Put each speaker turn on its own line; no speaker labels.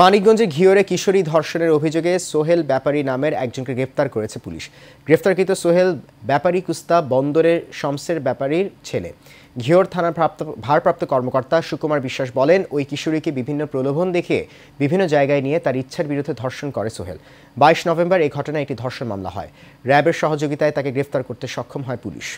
মানিকগঞ্জে ঘিওরে কিশোরী ধর্ষণের অভিযোগে সোহেল ব্যাপারী নামের একজনকে গ্রেপ্তার করেছে পুলিশ গ্রেফতারকৃত সোহেল ব্যাপারী কুস্তা বন্দরের শমসের ব্যাপারীর ছেলে ঘিওর থানার প্রাপ্ত ভারপ্রাপ্ত কর্মকর্তা সুকুমার বিশ্বাস বলেন ওই কিশোরীকে বিভিন্ন প্রলোভন দেখে বিভিন্ন জায়গায় নিয়ে তার ইচ্ছার বিরুদ্ধে ধর্ষণ করে সোহেল বাইশ নভেম্বর এই ঘটনায় একটি ধর্ষণ মামলা হয় র্যাবের সহযোগিতায় তাকে গ্রেফতার করতে সক্ষম হয় পুলিশ